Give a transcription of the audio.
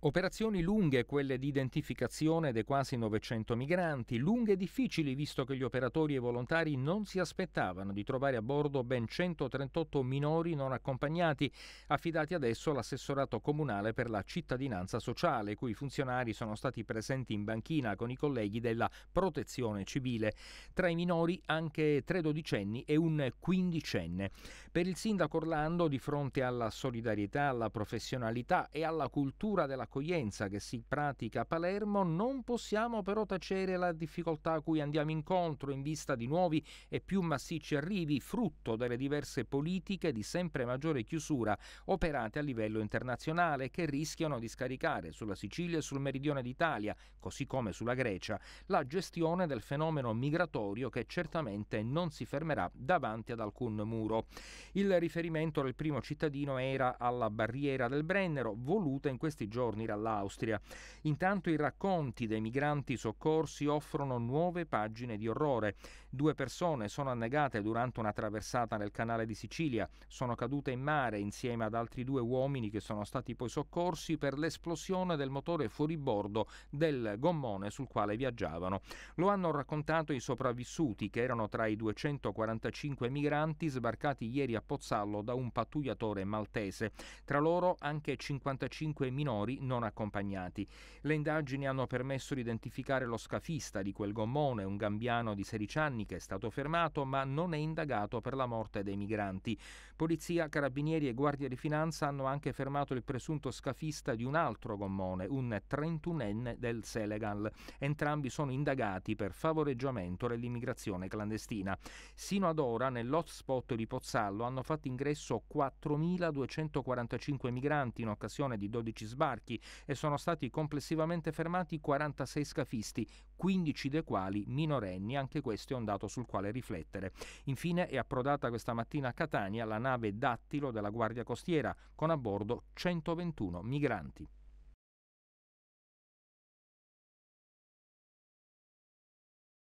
Operazioni lunghe quelle di identificazione dei quasi 900 migranti, lunghe e difficili visto che gli operatori e i volontari non si aspettavano di trovare a bordo ben 138 minori non accompagnati, affidati adesso all'assessorato comunale per la cittadinanza sociale, cui funzionari sono stati presenti in banchina con i colleghi della protezione civile. Tra i minori anche tre dodicenni e un quindicenne. Per il sindaco Orlando, di fronte alla solidarietà, alla professionalità e alla cultura della l'accoglienza che si pratica a Palermo, non possiamo però tacere la difficoltà a cui andiamo incontro in vista di nuovi e più massicci arrivi, frutto delle diverse politiche di sempre maggiore chiusura operate a livello internazionale che rischiano di scaricare sulla Sicilia e sul meridione d'Italia, così come sulla Grecia, la gestione del fenomeno migratorio che certamente non si fermerà davanti ad alcun muro. Il riferimento del primo cittadino era alla barriera del Brennero, voluta in questi giorni fornire all'Austria. Intanto i racconti dei migranti soccorsi offrono nuove pagine di orrore. Due persone sono annegate durante una traversata nel canale di Sicilia, sono cadute in mare insieme ad altri due uomini che sono stati poi soccorsi per l'esplosione del motore fuoribordo del gommone sul quale viaggiavano. Lo hanno raccontato i sopravvissuti che erano tra i 245 migranti sbarcati ieri a Pozzallo da un pattugliatore maltese. Tra loro anche 55 minori non accompagnati. Le indagini hanno permesso di identificare lo scafista di quel gommone, un gambiano di 16 anni che è stato fermato ma non è indagato per la morte dei migranti. Polizia, carabinieri e guardia di finanza hanno anche fermato il presunto scafista di un altro gommone, un 31enne del Senegal. Entrambi sono indagati per favoreggiamento dell'immigrazione clandestina. Sino ad ora nell'hotspot di Pozzallo hanno fatto ingresso 4.245 migranti in occasione di 12 sbarchi e sono stati complessivamente fermati 46 scafisti, 15 dei quali minorenni, anche questo è un dato sul quale riflettere. Infine è approdata questa mattina a Catania la nave Dattilo della Guardia Costiera con a bordo 121 migranti.